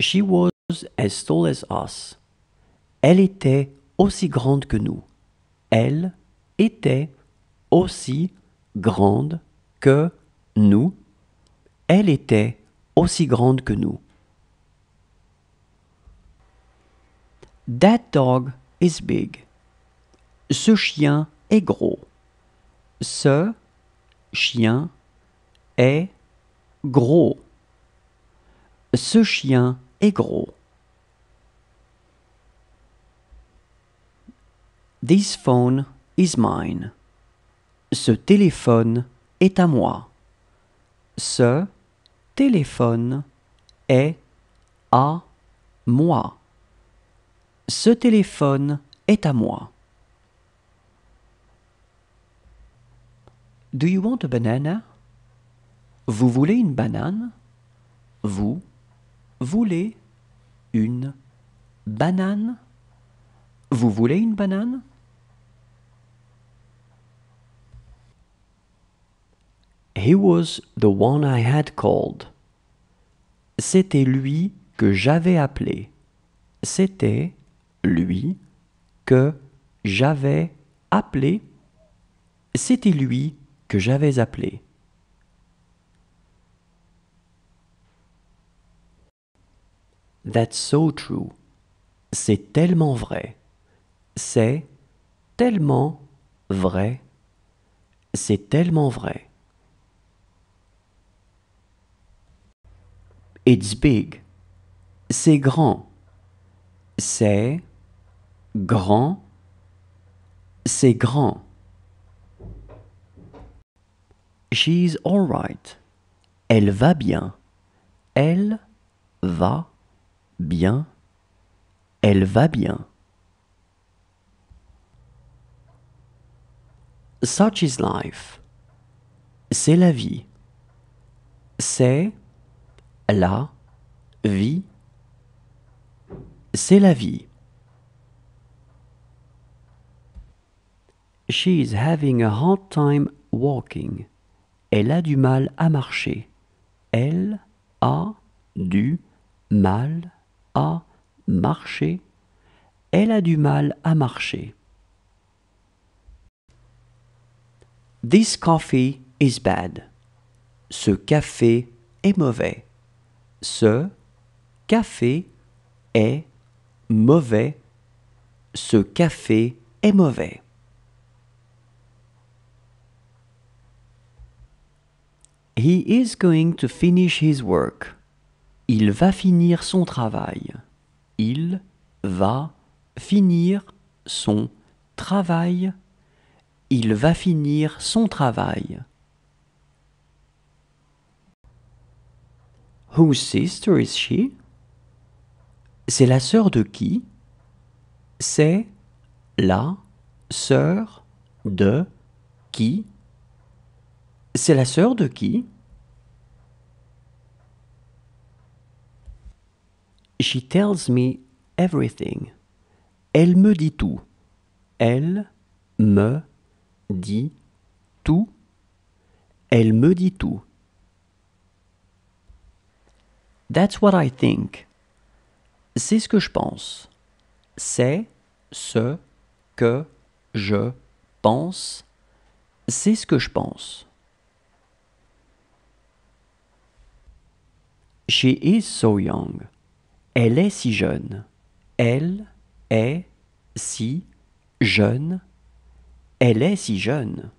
She was as tall as us. Elle était aussi grande que nous. Elle était aussi grande que nous. Elle était aussi grande que nous. That dog is big. Ce chien est gros. Ce chien est gros. Ce chien gros. This phone is mine. Ce téléphone est à moi. Ce téléphone est à moi. Ce téléphone est à moi. Do you want a banana? Vous voulez une banane? Vous voulez une banane Vous voulez une banane He was the one I had called. C'était lui que j'avais appelé. C'était lui que j'avais appelé. C'était lui que j'avais appelé. That's so true. C'est tellement vrai. C'est tellement vrai. C'est tellement vrai. It's big. C'est grand. C'est grand. C'est grand. She's alright. Elle va bien. Elle va bien, elle va bien. Such is life. C'est la vie. C'est la vie. C'est la vie. She is having a hard time walking. Elle a du mal à marcher. Elle a du mal à marcher. Elle a du mal à marcher. This coffee is bad. Ce café est mauvais. Ce café est mauvais. Ce café est mauvais. He is going to finish his work. Il va finir son travail. Il va finir son travail. Il va finir son travail. Whose sister is she? C'est la sœur de qui? C'est la sœur de qui? C'est la sœur de qui? She tells me everything. Elle me dit tout. Elle me dit tout. Elle me dit tout. That's what I think. C'est ce que je pense. C'est ce que je pense. C'est ce que je pense. She is so young. Elle est si jeune. Elle est si jeune. Elle est si jeune.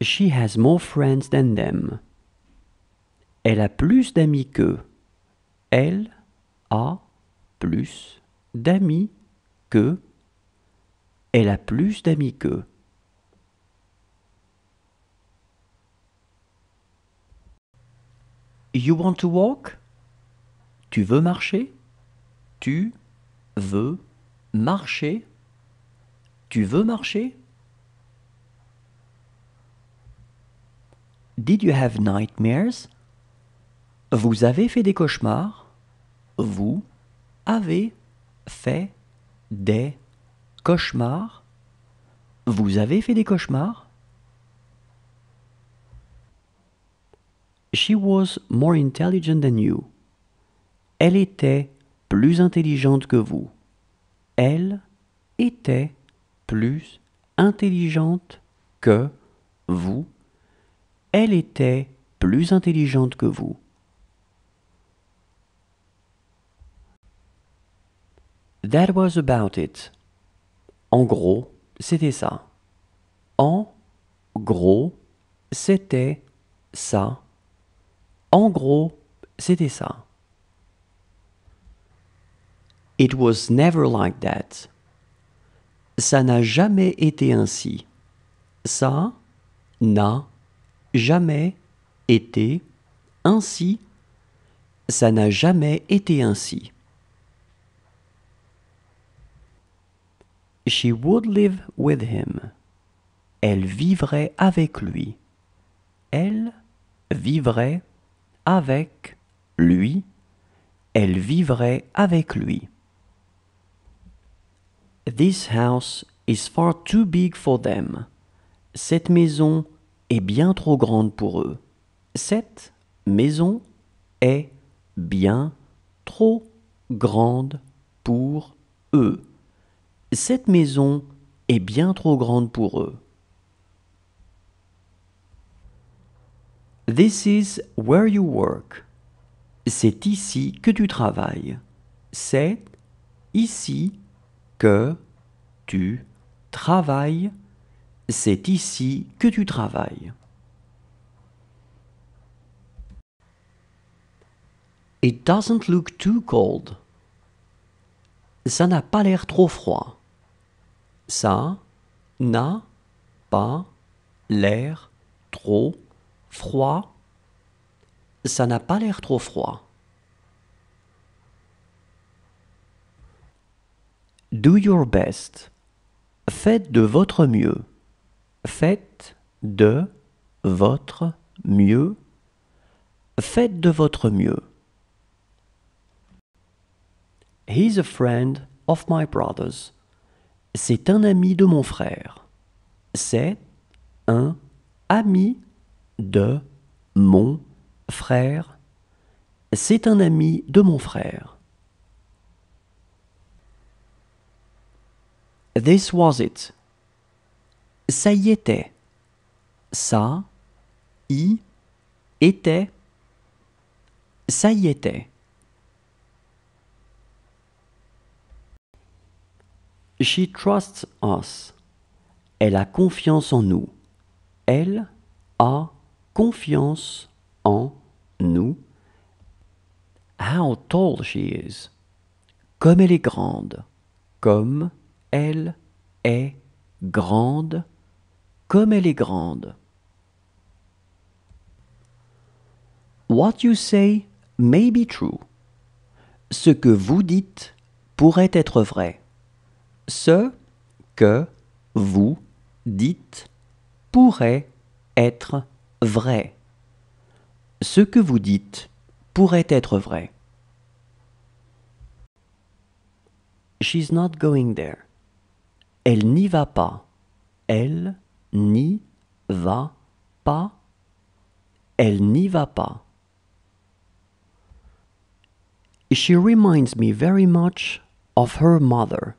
She has more friends than them. Elle a plus d'amis qu'eux. Elle a plus d'amis qu'eux. Elle a plus d'amis qu'eux. You want to walk? Tu veux marcher? Tu veux marcher? Tu veux marcher? Did you have nightmares? Vous avez fait des cauchemars? Vous avez fait des cauchemars? Vous avez fait des cauchemars? She was more intelligent than you. Elle était plus intelligente que vous. Elle était plus intelligente que vous. Elle était plus intelligente que vous. That was about it. En gros, c'était ça. En gros, c'était ça. En gros, c'était ça. It was never like that. Ça n'a jamais été ainsi. Ça n'a jamais été ainsi. Ça n'a jamais été ainsi. She would live with him. Elle vivrait avec lui. Elle vivrait avec lui, elle vivrait avec lui. This house is far too big for them. Cette maison est bien trop grande pour eux. Cette maison est bien trop grande pour eux. Cette maison est bien trop grande pour eux. This is where you work. C'est ici que tu travailles. C'est ici que tu travailles. C'est ici que tu travailles. It doesn't look too cold. Ça n'a pas l'air trop froid. Ça n'a pas l'air trop froid. Froid. Ça n'a pas l'air trop froid. Do your best. Faites de votre mieux. Faites de votre mieux. Faites de votre mieux. He's a friend of my brother's. C'est un ami de mon frère. C'est un ami de mon frère. C'est un ami de mon frère. This was it. Ça y était. Ça y était. Ça y était. She trusts us. Elle a confiance en nous. Elle a confiance en nous. How tall she is. Comme elle est grande. Comme elle est grande. Comme elle est grande. What you say may be true. Ce que vous dites pourrait être vrai. Ce que vous dites pourrait être vrai. Ce que vous dites pourrait être vrai. She's not going there. Elle n'y va pas. Elle n'y va pas. Elle n'y va pas. She reminds me very much of her mother.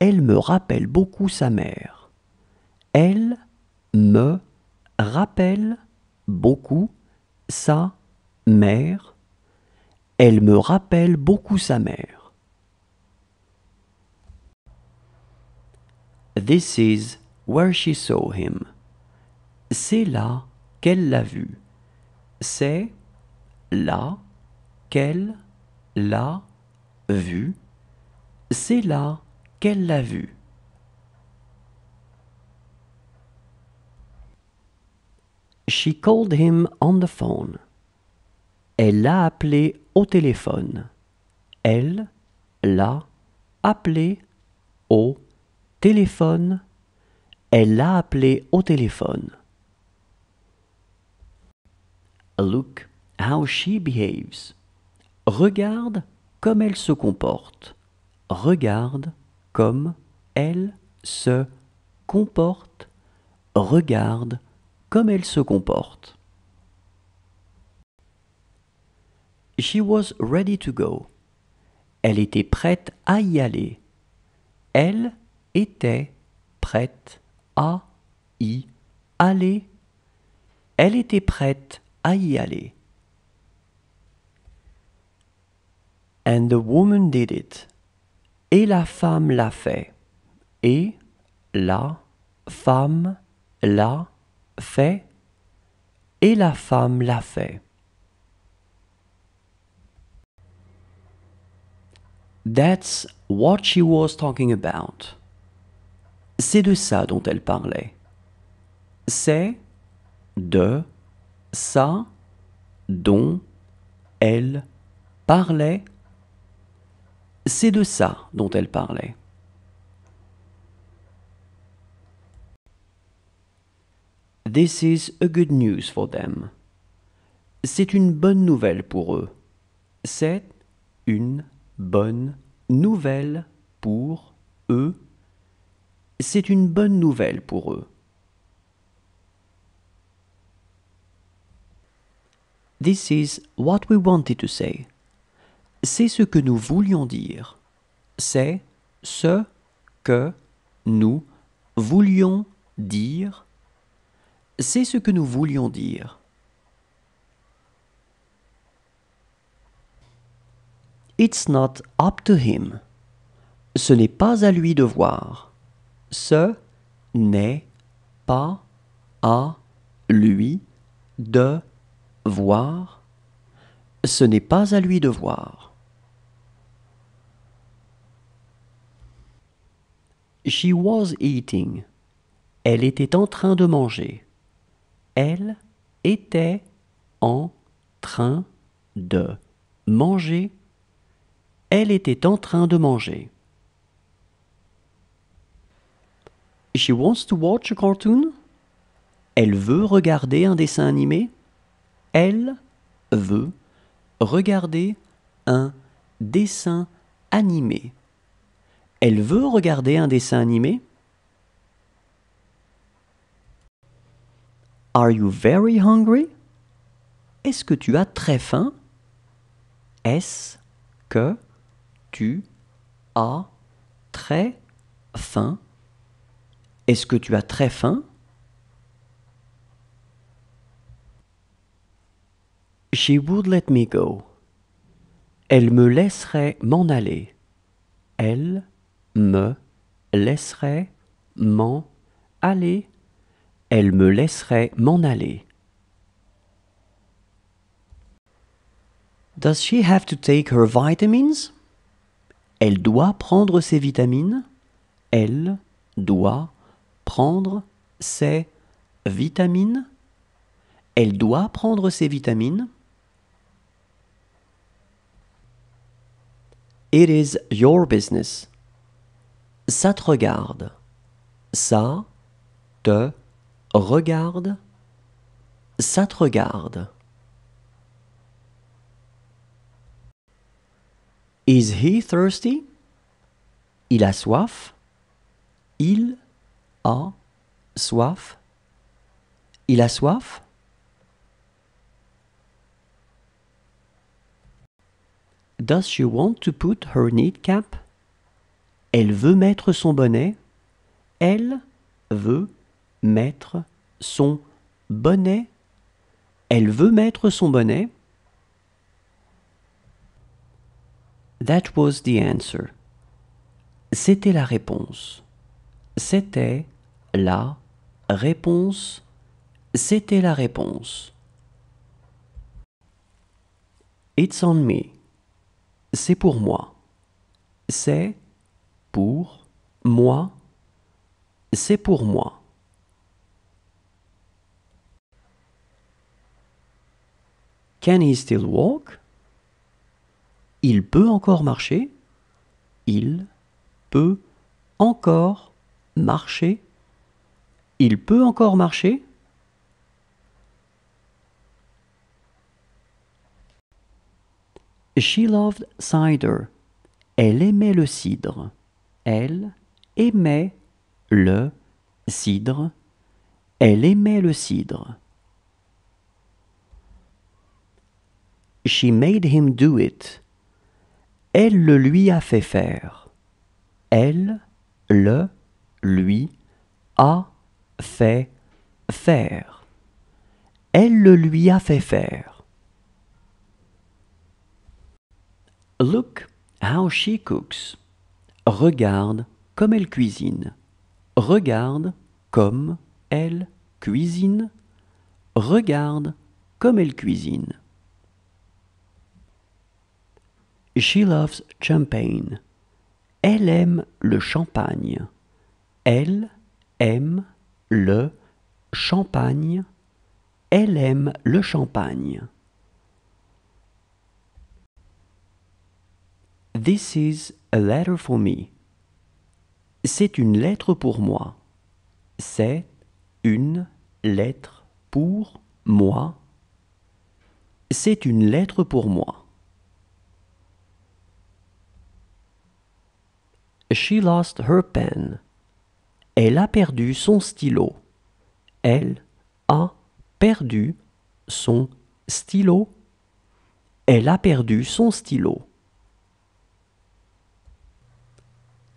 Elle me rappelle beaucoup sa mère. Elle me rappelle beaucoup sa mère. Elle me rappelle beaucoup sa mère. This is where she saw him. C'est là qu'elle l'a vu. C'est là qu'elle l'a vu. C'est là qu'elle l'a vu. She called him on the phone. Elle l'a appelé au téléphone. Elle l'a appelé au téléphone. Elle l'a appelé au téléphone. Look how she behaves. Regarde comme elle se comporte. Regarde comme elle se comporte. Regarde comme elle se comporte. She was ready to go. Elle était prête à y aller. Elle était prête à y aller. Elle était prête à y aller. And the woman did it. Et la femme l'a fait. Et la femme l'a fait et la femme l'a fait. That's what she was talking about. C'est de ça dont elle parlait. C'est de ça dont elle parlait. C'est de ça dont elle parlait. This is a good news for them. C'est une bonne nouvelle pour eux. C'est une bonne nouvelle pour eux. C'est une bonne nouvelle pour eux. This is what we wanted to say. C'est ce que nous voulions dire. C'est ce que nous voulions dire. C'est ce que nous voulions dire. It's not up to him. Ce n'est pas à lui de voir. Ce n'est pas à lui de voir. She was eating. Elle était en train de manger. Elle était en train de manger. Elle était en train de manger. She wants to watch a cartoon. Elle veut regarder un dessin animé. Elle veut regarder un dessin animé. Elle veut regarder un dessin animé. Are you very hungry? Est-ce que tu as très faim? Est-ce que tu as très faim? Est-ce que tu as très faim? She would let me go. Elle me laisserait m'en aller. Elle me laisserait m'en aller elle me laisserait m'en aller. Does she have to take her vitamins? Elle doit prendre ses vitamines. Elle doit prendre ses vitamines. Elle doit prendre ses vitamines. It is your business. Ça te regarde. Ça te regarde regarde, ça te regarde. Is he thirsty? Il a soif. Il a soif. Il a soif. Does she want to put her cap? Elle veut mettre son bonnet. Elle veut mettre son bonnet. Elle veut mettre son bonnet. That was the answer. C'était la réponse. C'était la réponse. C'était la réponse. It's on me. C'est pour moi. C'est pour moi. C'est pour moi. Can he still walk? Il peut encore marcher. Il peut encore marcher. Il peut encore marcher. She loved cider. Elle aimait le cidre. Elle aimait le cidre. Elle aimait le cidre. She made him do it. Elle le lui a fait faire. Elle le lui a fait faire. Elle le lui a fait faire. Look how she cooks. Regarde comme elle cuisine. Regarde comme elle cuisine. Regarde comme elle cuisine. She loves champagne. Elle aime le champagne. Elle aime le champagne. Elle aime le champagne. This is a letter for me. C'est une lettre pour moi. C'est une lettre pour moi. C'est une lettre pour moi. She lost her pen. Elle a perdu son stylo. Elle a perdu son stylo. Elle a perdu son stylo.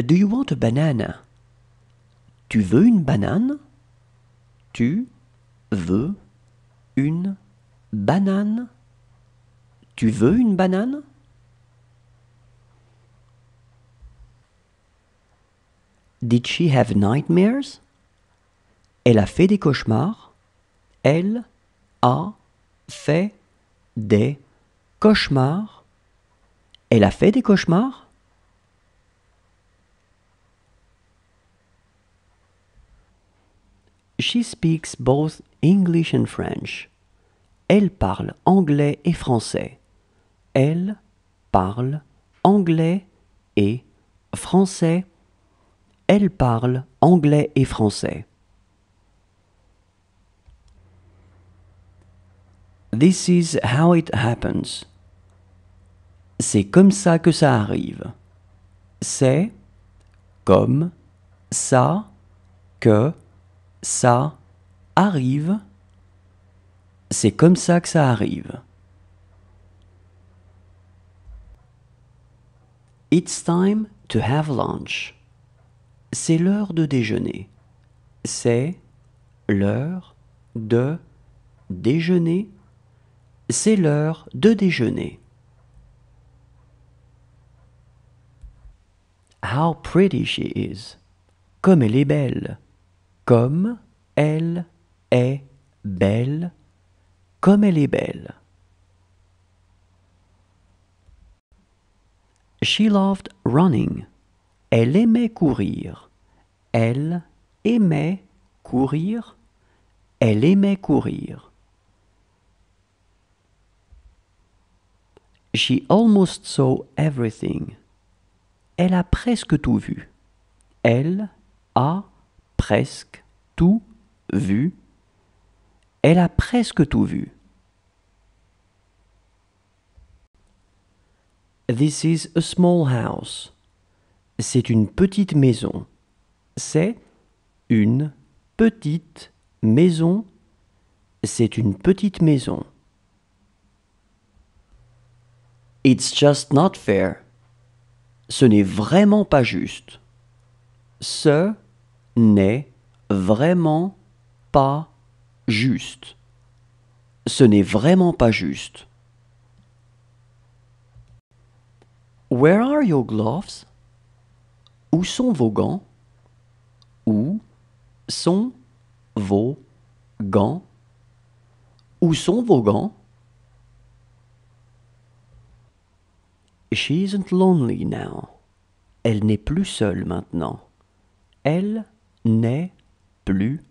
Do you want a banana? Tu veux une banane? Tu veux une banane? Tu veux une banane? Did she have nightmares? Elle a fait des cauchemars. Elle a fait des cauchemars. Elle a fait des cauchemars. She speaks both English and French. Elle parle anglais et français. Elle parle anglais et français. Elle parle anglais et français. This is how it happens. C'est comme ça que ça arrive. C'est comme ça que ça arrive. C'est comme ça que ça arrive. It's time to have lunch. C'est l'heure de déjeuner. C'est l'heure de déjeuner. C'est l'heure de déjeuner. How pretty she is. Comme elle est belle. Comme elle est belle. Comme elle est belle. She loved running. Elle aimait courir. Elle aimait courir. Elle aimait courir. She almost saw everything. Elle a presque tout vu. Elle a presque tout vu. Elle a presque tout vu. This is a small house. C'est une petite maison. C'est une petite maison. C'est une petite maison. It's just not fair. Ce n'est vraiment pas juste. Ce n'est vraiment pas juste. Ce n'est vraiment pas juste. Where are your gloves? Où sont vos gants Où sont vos gants Où sont vos gants She isn't lonely now. Elle n'est plus seule maintenant. Elle n'est plus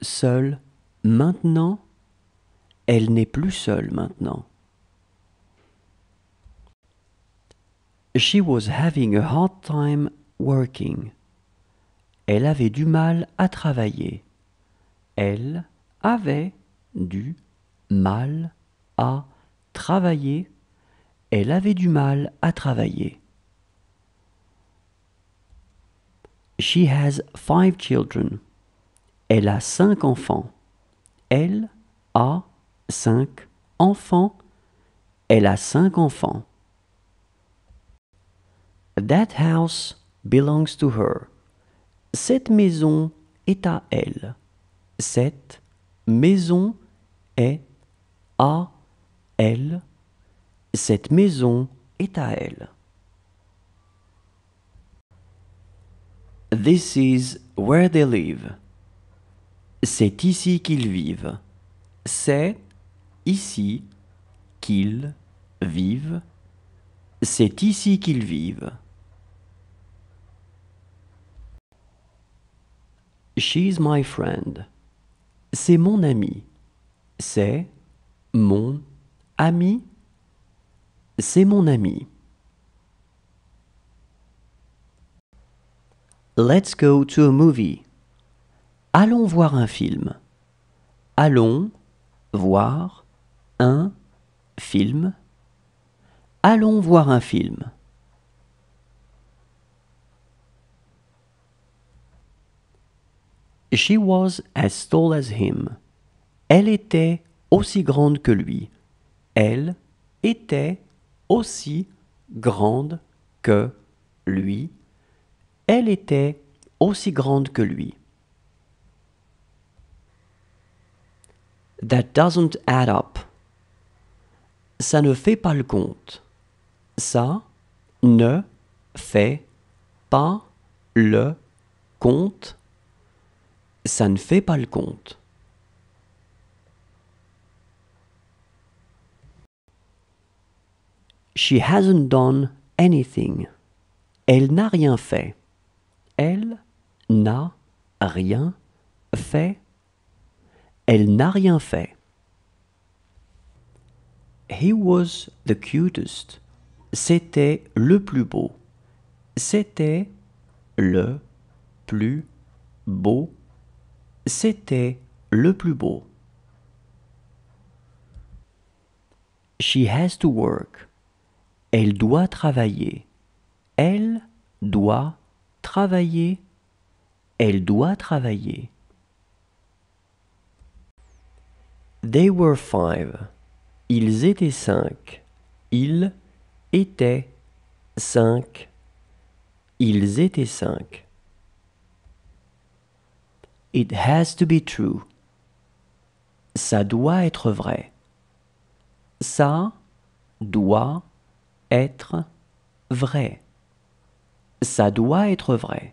seule maintenant. Elle n'est plus seule maintenant. She was having a hard time working. Elle avait du mal à travailler. Elle avait du mal à travailler. Elle avait du mal à travailler. She has five children. Elle a cinq enfants. Elle a cinq enfants. Elle a cinq enfants. That house belongs to her. Cette maison est à elle. Cette maison est à elle. Cette maison est à elle. This is where they live. C'est ici qu'ils vivent. C'est ici qu'ils vivent. C'est ici qu'ils vivent. She's my friend. C'est mon ami. C'est mon ami. C'est mon ami. Let's go to a movie. Allons voir un film. Allons voir un film. Allons voir un film. She was as tall as him. Elle était aussi grande que lui. Elle était aussi grande que lui. Elle était aussi grande que lui. That doesn't add up. Ça ne fait pas le compte. Ça ne fait pas le compte ça ne fait pas le compte. She hasn't done anything. Elle n'a rien fait. Elle n'a rien fait. Elle n'a rien fait. He was the cutest. C'était le plus beau. C'était le plus beau. C'était le plus beau. She has to work. Elle doit travailler. Elle doit travailler. Elle doit travailler. They were five. Ils étaient cinq. Ils étaient cinq. Ils étaient cinq. It has to be true. Ça doit être vrai. Ça doit être vrai. Ça doit être vrai.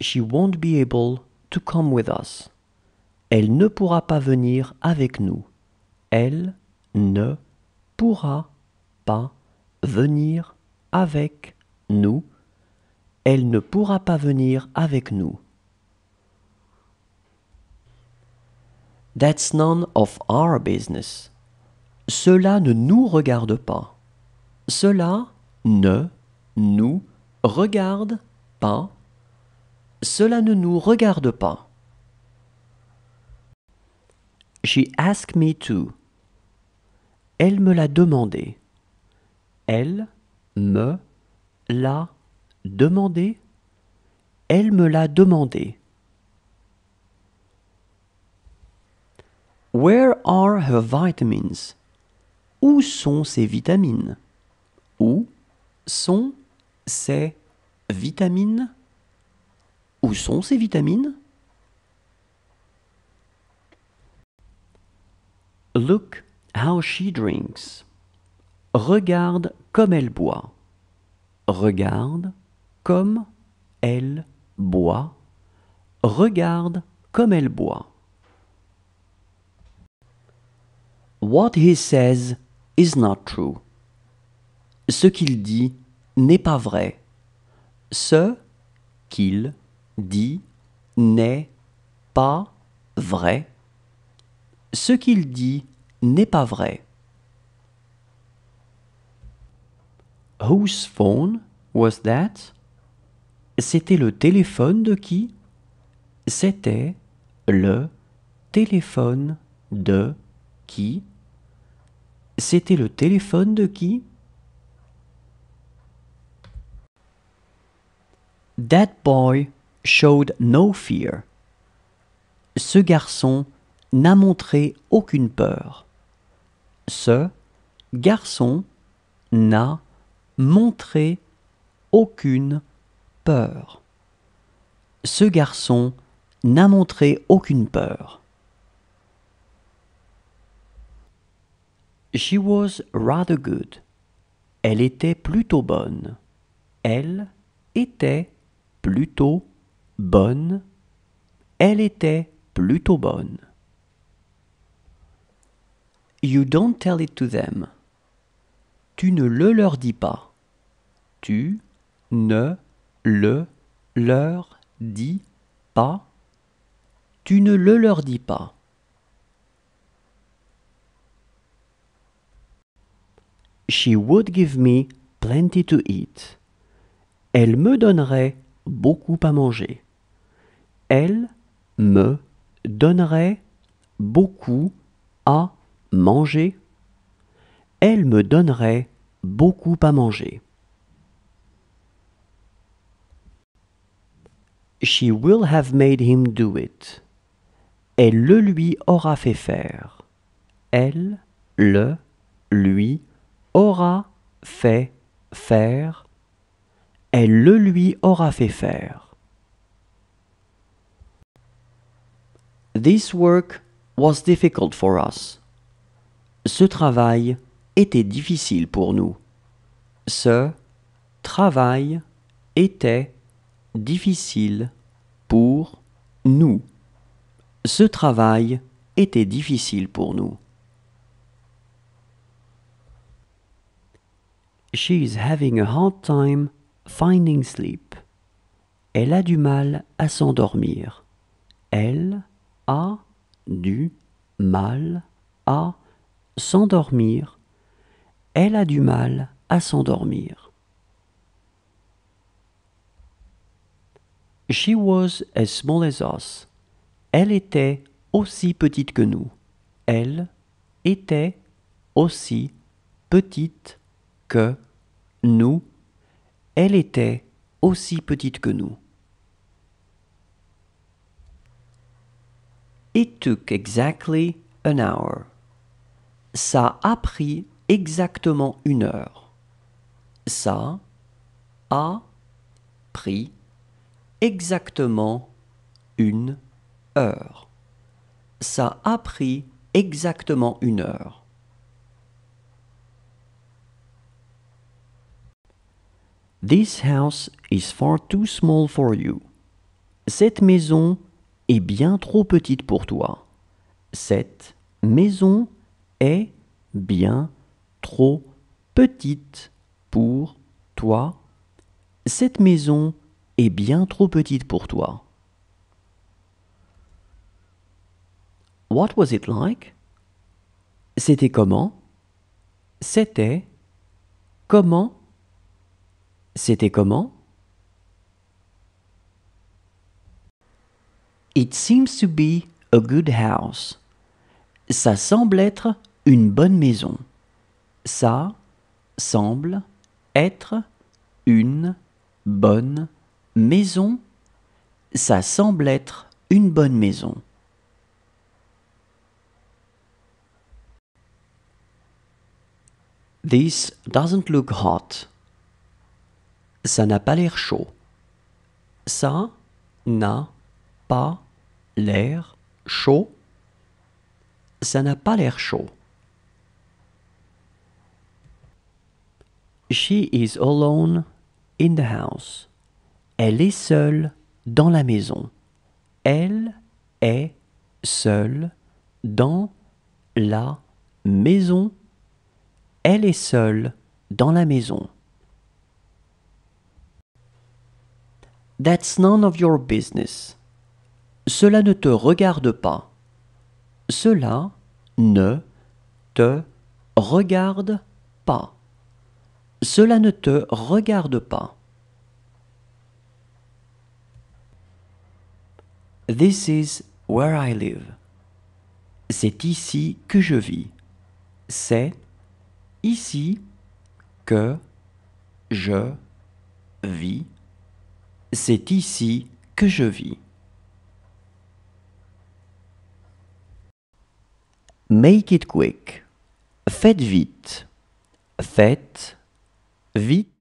She won't be able to come with us. Elle ne pourra pas venir avec nous. Elle ne pourra pas venir avec nous elle ne pourra pas venir avec nous. That's none of our business. Cela ne nous regarde pas. Cela ne nous regarde pas. Cela ne nous regarde pas. She asked me to. Elle me l'a demandé. Elle me l'a Demander Elle me l'a demandé. Where are her vitamins? Où sont ces vitamines? Où sont ces vitamines? Où sont ces vitamines? Look how she drinks. Regarde comme elle boit. Regarde comme elle boit, regarde comme elle boit. What he says is not true. Ce qu'il dit n'est pas vrai. Ce qu'il dit n'est pas vrai. Ce qu'il dit n'est pas vrai. Whose phone was that? C'était le téléphone de qui C'était le téléphone de qui C'était le téléphone de qui That boy showed no fear. Ce garçon n'a montré aucune peur. Ce garçon n'a montré aucune peur. Ce garçon n'a montré aucune peur. She was rather good. Elle était plutôt bonne. Elle était plutôt bonne. Elle était plutôt bonne. You don't tell it to them. Tu ne le leur dis pas. Tu ne le leur dit, pas, tu ne le leur dis pas. She would give me plenty to eat. Elle me donnerait beaucoup à manger. Elle me donnerait beaucoup à manger. Elle me donnerait beaucoup à manger. She will have made him do it. Elle le lui aura fait faire. Elle, le, lui, aura fait faire. Elle le lui aura fait faire. This work was difficult for us. Ce travail était difficile pour nous. Ce travail était difficile pour nous. Ce travail était difficile pour nous. is having a hard time finding sleep. Elle a du mal à s'endormir. Elle a du mal à s'endormir. Elle a du mal à s'endormir. She was as small as us. Elle était aussi petite que nous. Elle était aussi petite que nous. Elle était aussi petite que nous. It took exactly an hour. Ça a pris exactement une heure. Ça a pris exactement une heure. Ça a pris exactement une heure. This house is far too small for you. Cette maison est bien trop petite pour toi. Cette maison est bien trop petite pour toi. Cette maison est bien trop petite pour toi. What was it like? C'était comment? C'était comment? C'était comment? It seems to be a good house. Ça semble être une bonne maison. Ça semble être une bonne maison maison, ça semble être une bonne maison. This doesn't look hot. Ça n'a pas l'air chaud. Ça n'a pas l'air chaud. Ça n'a pas l'air chaud. She is alone in the house. Elle est seule dans la maison. Elle est seule dans la maison. Elle est seule dans la maison. That's none of your business. Cela ne te regarde pas. Cela ne te regarde pas. Cela ne te regarde pas. This is where I live. C'est ici que je vis. C'est ici que je vis. C'est ici que je vis. Make it quick. Faites vite. Faites vite.